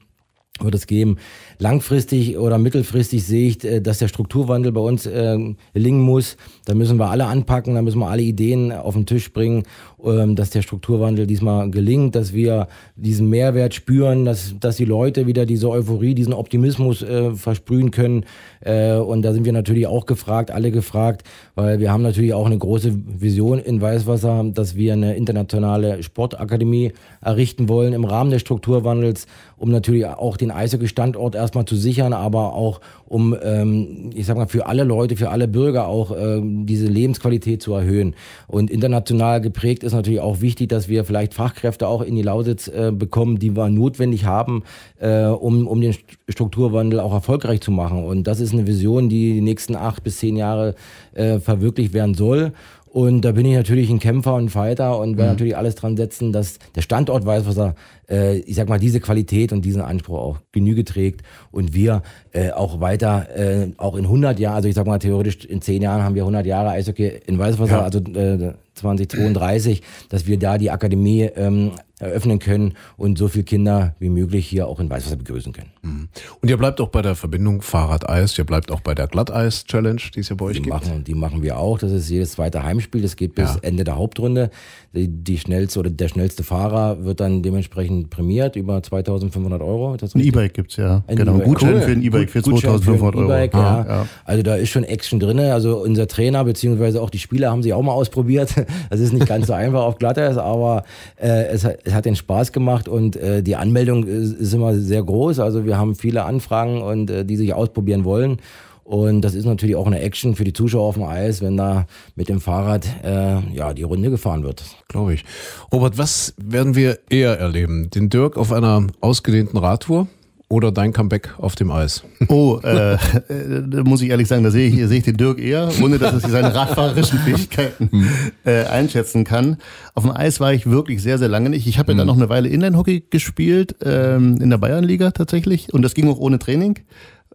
wird es geben. Langfristig oder mittelfristig sehe ich, äh, dass der Strukturwandel bei uns ähm, gelingen muss. Da müssen wir alle anpacken, da müssen wir alle Ideen auf den Tisch bringen ähm, dass der Strukturwandel diesmal gelingt, dass wir diesen Mehrwert spüren, dass, dass die Leute wieder diese Euphorie, diesen Optimismus äh, versprühen können. Äh, und da sind wir natürlich auch gefragt, alle gefragt, weil wir haben natürlich auch eine große Vision in Weißwasser, dass wir eine internationale Sportakademie errichten wollen im Rahmen des Strukturwandels, um natürlich auch den Eishockey-Standort erstmal zu sichern, aber auch um, ähm, ich sag mal, für alle Leute, für alle Bürger auch ähm, diese Lebensqualität zu erhöhen. Und international geprägt ist ist natürlich auch wichtig, dass wir vielleicht Fachkräfte auch in die Lausitz äh, bekommen, die wir notwendig haben, äh, um, um den Strukturwandel auch erfolgreich zu machen. Und das ist eine Vision, die die nächsten acht bis zehn Jahre äh, verwirklicht werden soll. Und da bin ich natürlich ein Kämpfer und ein Fighter und werde mhm. natürlich alles dran setzen, dass der Standort weiß, was er, äh, ich sag mal, diese Qualität und diesen Anspruch auch Genüge trägt und wir äh, auch weiter, äh, auch in 100 Jahren, also ich sag mal, theoretisch in 10 Jahren haben wir 100 Jahre Eishockey in Weißwasser, ja. also äh, 2032, dass wir da die Akademie ähm, eröffnen können und so viele Kinder wie möglich hier auch in Weißwasser begrüßen können. Mhm. Und ihr bleibt auch bei der Verbindung Fahrrad-Eis, ihr bleibt auch bei der Glatteis-Challenge, die es ja bei euch die gibt. Machen, die machen wir auch. Das ist jedes zweite Heimspiel. Das geht bis ja. Ende der Hauptrunde. Die, die, schnellste oder der schnellste Fahrer wird dann dementsprechend prämiert über 2500 Euro. ein E-Bike gibt es ja. Ein genau, e Gutschein cool. für ein E-Bike für 2500 Euro. E ja. Ah, ja. Also da ist schon Action drin. Also unser Trainer bzw. auch die Spieler haben sie auch mal ausprobiert. Das ist nicht ganz so einfach auf Glatteis, aber äh, es, hat, es, hat den Spaß gemacht und äh, die Anmeldung ist, ist, immer sehr groß. Also wir haben viele Anfragen und äh, die sich ausprobieren wollen. Und das ist natürlich auch eine Action für die Zuschauer auf dem Eis, wenn da mit dem Fahrrad äh, ja, die Runde gefahren wird. Glaube ich. Robert, was werden wir eher erleben? Den Dirk auf einer ausgedehnten Radtour? oder dein Comeback auf dem Eis? Oh, äh, äh, muss ich ehrlich sagen, da sehe ich, sehe ich den Dirk eher, ohne dass ich seine radfahrerischen Fähigkeiten hm. äh, einschätzen kann. Auf dem Eis war ich wirklich sehr, sehr lange nicht. Ich habe ja dann hm. noch eine Weile Inline-Hockey gespielt, ähm, in der Bayernliga tatsächlich. Und das ging auch ohne Training.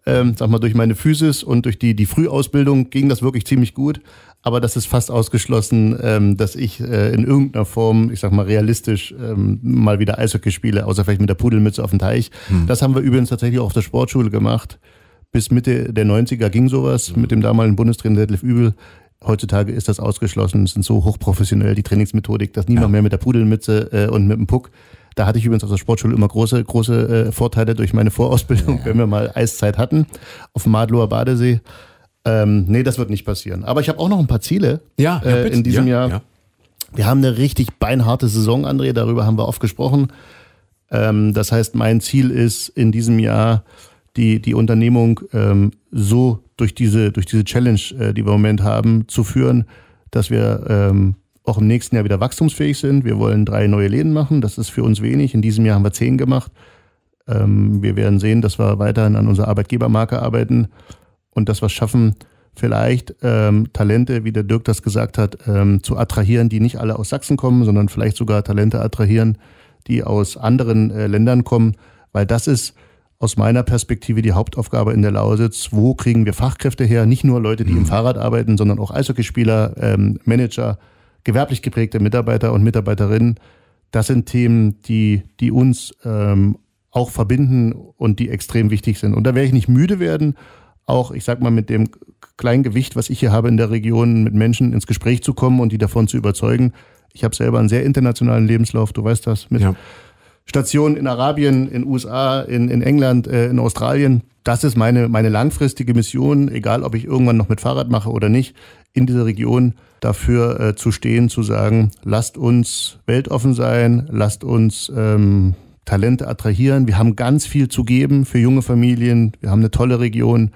Ähm, sag mal, durch meine Physis und durch die, die Frühausbildung ging das wirklich ziemlich gut aber das ist fast ausgeschlossen, ähm, dass ich äh, in irgendeiner Form, ich sag mal realistisch, ähm, mal wieder Eishockey spiele, außer vielleicht mit der Pudelmütze auf dem Teich. Hm. Das haben wir übrigens tatsächlich auch auf der Sportschule gemacht. Bis Mitte der 90er ging sowas hm. mit dem damaligen Bundestrainer Detlef Übel. Heutzutage ist das ausgeschlossen, es sind so hochprofessionell die Trainingsmethodik, dass niemand ja. mehr mit der Pudelmütze äh, und mit dem Puck da hatte ich übrigens auf der Sportschule immer große, große äh, Vorteile durch meine Vorausbildung, ja. wenn wir mal Eiszeit hatten auf dem Madloer Badesee. Ähm, nee, das wird nicht passieren. Aber ich habe auch noch ein paar Ziele ja, ja äh, in diesem ja, Jahr. Ja. Wir haben eine richtig beinharte Saison, André, darüber haben wir oft gesprochen. Ähm, das heißt, mein Ziel ist in diesem Jahr die, die Unternehmung ähm, so durch diese, durch diese Challenge, äh, die wir im Moment haben, zu führen, dass wir ähm, auch im nächsten Jahr wieder wachstumsfähig sind. Wir wollen drei neue Läden machen. Das ist für uns wenig. In diesem Jahr haben wir zehn gemacht. Ähm, wir werden sehen, dass wir weiterhin an unserer Arbeitgebermarke arbeiten und dass wir schaffen, vielleicht ähm, Talente, wie der Dirk das gesagt hat, ähm, zu attrahieren, die nicht alle aus Sachsen kommen, sondern vielleicht sogar Talente attrahieren, die aus anderen äh, Ländern kommen, weil das ist aus meiner Perspektive die Hauptaufgabe in der Lausitz. Wo kriegen wir Fachkräfte her? Nicht nur Leute, die mhm. im Fahrrad arbeiten, sondern auch Eishockeyspieler, ähm, Manager, gewerblich geprägte Mitarbeiter und Mitarbeiterinnen. Das sind Themen, die, die uns ähm, auch verbinden und die extrem wichtig sind. Und da werde ich nicht müde werden, auch, ich sag mal, mit dem kleinen Gewicht, was ich hier habe in der Region, mit Menschen ins Gespräch zu kommen und die davon zu überzeugen. Ich habe selber einen sehr internationalen Lebenslauf, du weißt das, mit ja. Stationen in Arabien, in USA, in, in England, äh, in Australien. Das ist meine, meine langfristige Mission, egal ob ich irgendwann noch mit Fahrrad mache oder nicht, in dieser Region dafür äh, zu stehen, zu sagen, lasst uns weltoffen sein, lasst uns ähm, Talente attrahieren. Wir haben ganz viel zu geben für junge Familien. Wir haben eine tolle Region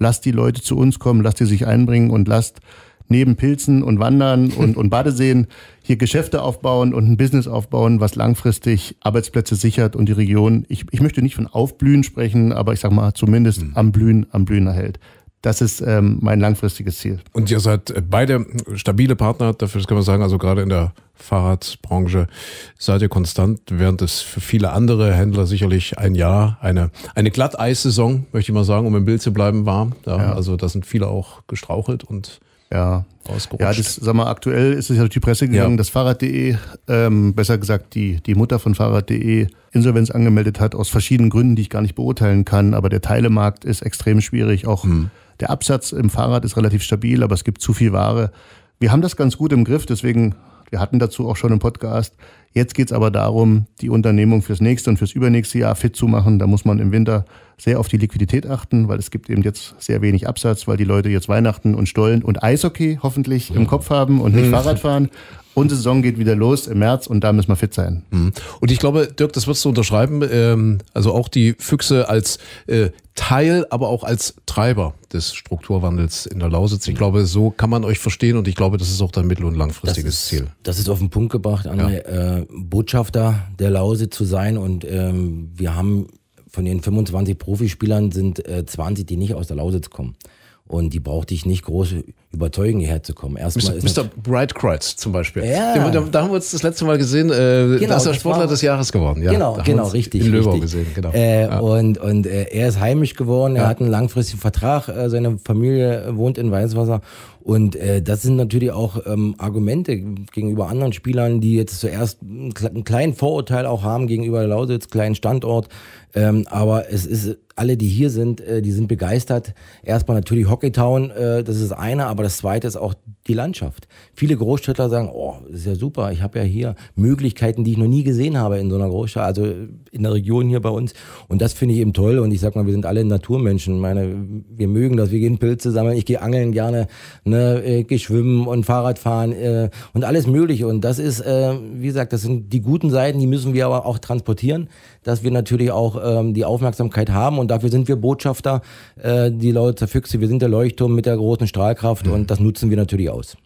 lasst die Leute zu uns kommen, lasst die sich einbringen und lasst neben Pilzen und Wandern und, und Badeseen hier Geschäfte aufbauen und ein Business aufbauen, was langfristig Arbeitsplätze sichert und die Region, ich, ich möchte nicht von Aufblühen sprechen, aber ich sag mal, zumindest mhm. am Blühen, am Blühen erhält. Das ist ähm, mein langfristiges Ziel. Und ihr seid äh, beide stabile Partner, dafür kann man sagen, also gerade in der Fahrradbranche seid ihr konstant, während es für viele andere Händler sicherlich ein Jahr, eine, eine Glatteissaison, möchte ich mal sagen, um im Bild zu bleiben, war. Ja, ja. Also da sind viele auch gestrauchelt und ja. ausgerutscht. Ja, das, sag mal, aktuell ist es ja durch die Presse gegangen, ja. dass Fahrrad.de, ähm, besser gesagt die, die Mutter von Fahrrad.de, Insolvenz angemeldet hat, aus verschiedenen Gründen, die ich gar nicht beurteilen kann. Aber der Teilemarkt ist extrem schwierig, auch hm der Absatz im Fahrrad ist relativ stabil, aber es gibt zu viel Ware. Wir haben das ganz gut im Griff, deswegen, wir hatten dazu auch schon einen Podcast. Jetzt geht es aber darum, die Unternehmung fürs nächste und fürs übernächste Jahr fit zu machen. Da muss man im Winter sehr auf die Liquidität achten, weil es gibt eben jetzt sehr wenig Absatz, weil die Leute jetzt Weihnachten und Stollen und Eishockey hoffentlich im mhm. Kopf haben und nicht mhm. Fahrrad fahren unsere Saison geht wieder los im März und da müssen wir fit sein. Mhm. Und ich glaube, Dirk, das würdest du unterschreiben, ähm, also auch die Füchse als äh, Teil, aber auch als Treiber des Strukturwandels in der Lausitz. Ich mhm. glaube, so kann man euch verstehen und ich glaube, das ist auch dein mittel- und langfristiges das ist, Ziel. Das ist auf den Punkt gebracht, André, ja. Äh, Botschafter der Lausitz zu sein und ähm, wir haben von den 25 Profispielern sind 20, äh, die nicht aus der Lausitz kommen. Und die brauchte ich nicht groß überzeugen, hierher zu kommen. Erstmal Mr. Ist Mr. Brightkreuz zum Beispiel. Ja. Da, da, haben wir uns das letzte Mal gesehen, äh, genau, da ist er Sportler war, des Jahres geworden. Ja, genau, genau, richtig. In Löbau gesehen, genau. Äh, ja. Und, und äh, er ist heimisch geworden, er ja. hat einen langfristigen Vertrag, äh, seine Familie äh, wohnt in Weißwasser und äh, das sind natürlich auch ähm, Argumente gegenüber anderen Spielern, die jetzt zuerst einen kleinen Vorurteil auch haben gegenüber Lausitz, kleinen Standort, ähm, aber es ist, alle, die hier sind, äh, die sind begeistert. Erstmal natürlich Hockeytown, äh, das ist eine, aber das zweite ist auch die Landschaft. Viele Großstädter sagen, oh, das ist ja super, ich habe ja hier Möglichkeiten, die ich noch nie gesehen habe in so einer Großstadt, also in der Region hier bei uns. Und das finde ich eben toll. Und ich sag mal, wir sind alle Naturmenschen. Ich meine, wir mögen das, wir gehen Pilze sammeln, ich gehe angeln gerne, ne, ich äh, gehe schwimmen und Fahrrad fahren äh, und alles Mögliche. Und das ist, äh, wie gesagt, das sind die guten Seiten, die müssen wir aber auch transportieren dass wir natürlich auch ähm, die Aufmerksamkeit haben und dafür sind wir Botschafter, äh, die Leute Füchse, wir sind der Leuchtturm mit der großen Strahlkraft mhm. und das nutzen wir natürlich aus.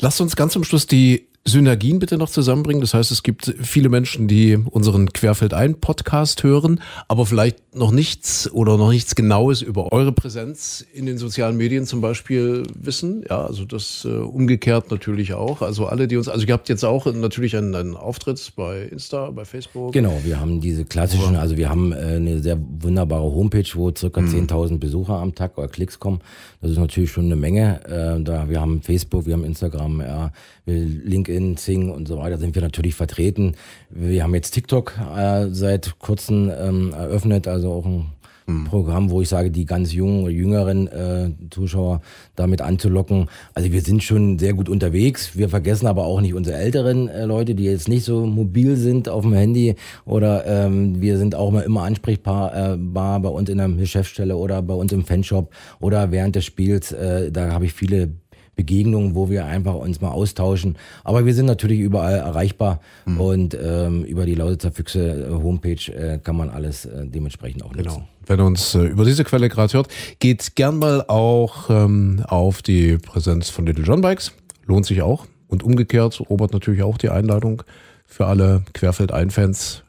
Lasst uns ganz zum Schluss die Synergien bitte noch zusammenbringen? Das heißt, es gibt viele Menschen, die unseren Querfeld ein podcast hören, aber vielleicht noch nichts oder noch nichts Genaues über eure Präsenz in den sozialen Medien zum Beispiel wissen. Ja, also das äh, umgekehrt natürlich auch. Also alle, die uns, also ihr habt jetzt auch natürlich einen, einen Auftritt bei Insta, bei Facebook. Genau, wir haben diese klassischen, also wir haben äh, eine sehr wunderbare Homepage, wo circa mhm. 10.000 Besucher am Tag oder Klicks kommen. Das ist natürlich schon eine Menge. Äh, da, wir haben Facebook, wir haben Instagram, ja LinkedIn, Sing und so weiter sind wir natürlich vertreten. Wir haben jetzt TikTok äh, seit kurzem ähm, eröffnet, also auch ein mhm. Programm, wo ich sage, die ganz jungen oder jüngeren äh, Zuschauer damit anzulocken. Also wir sind schon sehr gut unterwegs. Wir vergessen aber auch nicht unsere älteren äh, Leute, die jetzt nicht so mobil sind auf dem Handy oder ähm, wir sind auch mal immer ansprechbar äh, bei uns in der Geschäftsstelle oder bei uns im Fanshop oder während des Spiels. Äh, da habe ich viele Begegnungen, wo wir einfach uns mal austauschen. Aber wir sind natürlich überall erreichbar mhm. und ähm, über die Lausitzer Füchse äh, Homepage äh, kann man alles äh, dementsprechend auch genau. nutzen. Genau. Wenn ihr uns äh, über diese Quelle gerade hört, geht gern mal auch ähm, auf die Präsenz von Little John Bikes. Lohnt sich auch. Und umgekehrt Robert natürlich auch die Einladung für alle querfeld ein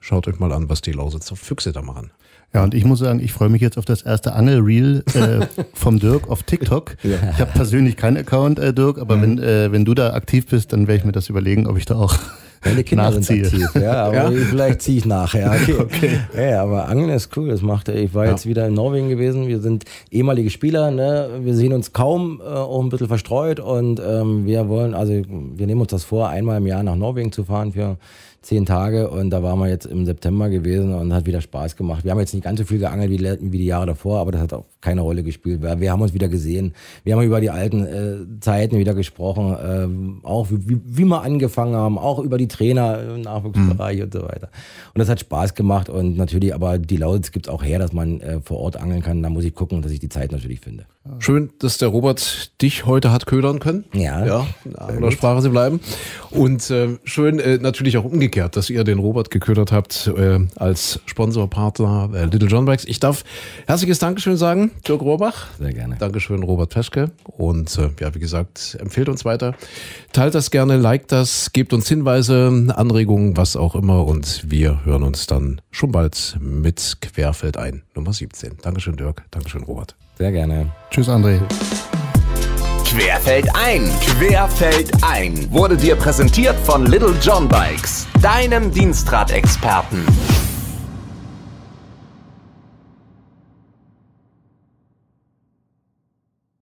Schaut euch mal an, was die Lausitzer Füchse da machen. Ja, und ich muss sagen, ich freue mich jetzt auf das erste Angelreel äh, vom Dirk auf TikTok. Ja. Ich habe persönlich keinen Account, äh, Dirk, aber mhm. wenn, äh, wenn du da aktiv bist, dann werde ich mir das überlegen, ob ich da auch meine Kinder Nachziehe. sind aktiv, ja, aber ja? vielleicht ziehe ich nach. Ja, okay. okay. Ja, aber Angeln ist cool, das macht Ich war ja. jetzt wieder in Norwegen gewesen, wir sind ehemalige Spieler, ne? wir sehen uns kaum, äh, auch ein bisschen verstreut und ähm, wir wollen, also wir nehmen uns das vor, einmal im Jahr nach Norwegen zu fahren für zehn Tage und da waren wir jetzt im September gewesen und hat wieder Spaß gemacht. Wir haben jetzt nicht ganz so viel geangelt wie, wie die Jahre davor, aber das hat auch keine Rolle gespielt. Wir, wir haben uns wieder gesehen, wir haben über die alten äh, Zeiten wieder gesprochen, äh, auch wie, wie, wie wir angefangen haben, auch über die die Trainer im äh, Nachwuchsbereich mhm. und so weiter. Und das hat Spaß gemacht und natürlich, aber die Lausitz gibt es auch her, dass man äh, vor Ort angeln kann. Da muss ich gucken, dass ich die Zeit natürlich finde. Schön, dass der Robert dich heute hat ködern können. Ja. Ja, in anderer Sprache sie bleiben. Und äh, schön äh, natürlich auch umgekehrt, dass ihr den Robert geködert habt äh, als Sponsorpartner äh, Little John Bikes. Ich darf herzliches Dankeschön sagen, Dirk Rohrbach. Sehr gerne. Dankeschön, Robert Peschke. Und äh, ja, wie gesagt, empfehlt uns weiter. Teilt das gerne, liked das, gebt uns Hinweise, Anregungen, was auch immer. Und wir hören uns dann schon bald mit Querfeld ein, Nummer 17. Dankeschön, Dirk. Dankeschön, Robert. Sehr gerne. Tschüss, André. Querfeld ein, Querfeld ein wurde dir präsentiert von Little John Bikes, deinem Dienstradexperten.